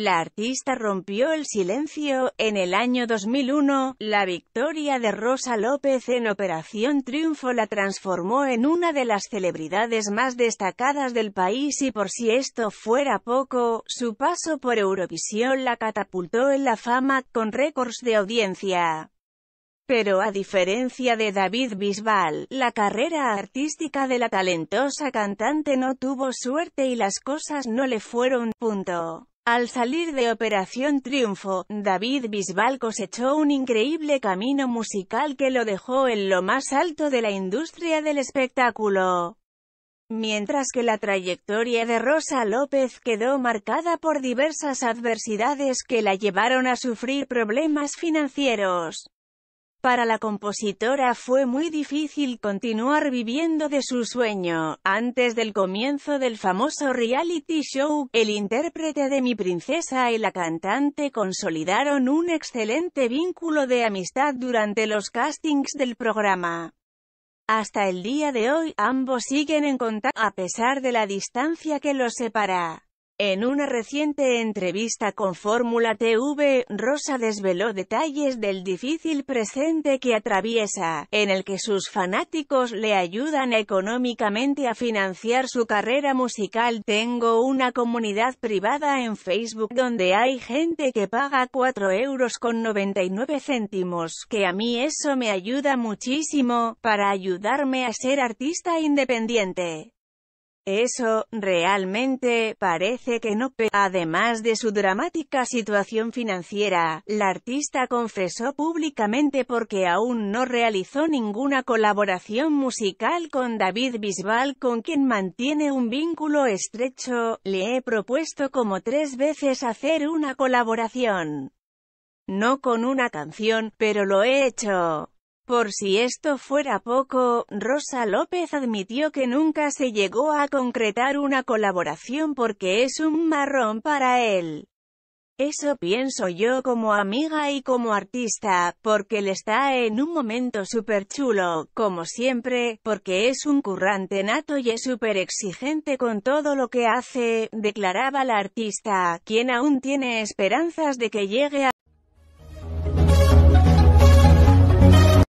La artista rompió el silencio. En el año 2001, la victoria de Rosa López en Operación Triunfo la transformó en una de las celebridades más destacadas del país y por si esto fuera poco, su paso por Eurovisión la catapultó en la fama, con récords de audiencia. Pero a diferencia de David Bisbal, la carrera artística de la talentosa cantante no tuvo suerte y las cosas no le fueron punto. Al salir de Operación Triunfo, David Bisbal cosechó un increíble camino musical que lo dejó en lo más alto de la industria del espectáculo. Mientras que la trayectoria de Rosa López quedó marcada por diversas adversidades que la llevaron a sufrir problemas financieros. Para la compositora fue muy difícil continuar viviendo de su sueño. Antes del comienzo del famoso reality show, el intérprete de Mi Princesa y la cantante consolidaron un excelente vínculo de amistad durante los castings del programa. Hasta el día de hoy, ambos siguen en contacto, a pesar de la distancia que los separa. En una reciente entrevista con Fórmula TV, Rosa desveló detalles del difícil presente que atraviesa, en el que sus fanáticos le ayudan económicamente a financiar su carrera musical. Tengo una comunidad privada en Facebook donde hay gente que paga 4,99 euros con 99 céntimos, que a mí eso me ayuda muchísimo, para ayudarme a ser artista independiente. Eso, realmente, parece que no. Además de su dramática situación financiera, la artista confesó públicamente porque aún no realizó ninguna colaboración musical con David Bisbal con quien mantiene un vínculo estrecho, le he propuesto como tres veces hacer una colaboración. No con una canción, pero lo he hecho. Por si esto fuera poco, Rosa López admitió que nunca se llegó a concretar una colaboración porque es un marrón para él. Eso pienso yo como amiga y como artista, porque él está en un momento súper chulo, como siempre, porque es un currante nato y es súper exigente con todo lo que hace, declaraba la artista, quien aún tiene esperanzas de que llegue a